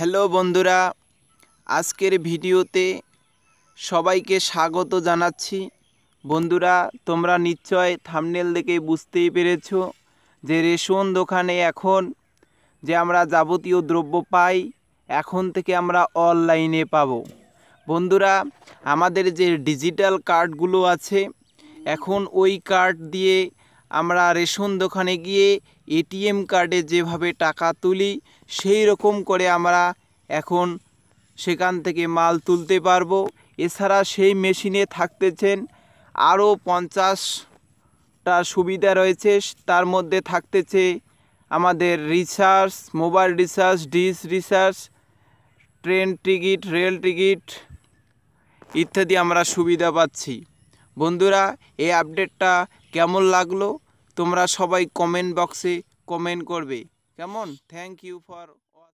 hello বন্ধুরা আজকের ভিডিওতে সবাইকে স্বাগত জানাচ্ছি বন্ধুরা তোমরা নিশ্চয় থামনেল দেখে বুঝতেই পেরেছ যে রেশন দোকানে এখন যে আমরা যাবতীয় দ্রব্য পাই এখন থেকে আমরা অনলাইনে পাব বন্ধুরা আমাদের যে ডিজিটাল কার্ডগুলো আছে এখন ওই কার্ড দিয়ে আমরা রেশন দোকানে গিয়ে এটিএম কার্ডে যেভাবে টাকা তুলি সেই রকম করে আমরা এখন সেখান থেকে মাল তুলতে পারবো এছাড়া সেই মেশিনে থাকতেছেন আরও পঞ্চাশটা সুবিধা রয়েছে তার মধ্যে থাকতেছে আমাদের recharge mobile recharge dish recharge train ticket rail ticket ইত্যাদি আমরা সুবিধা পাচ্ছি বন্ধুরা এই আপডেটটা কেমন লাগলো তোমরা সবাই কমেন্ট বক্সে কমেন্ট করবে কেমন থ্যাংক ইউ ফর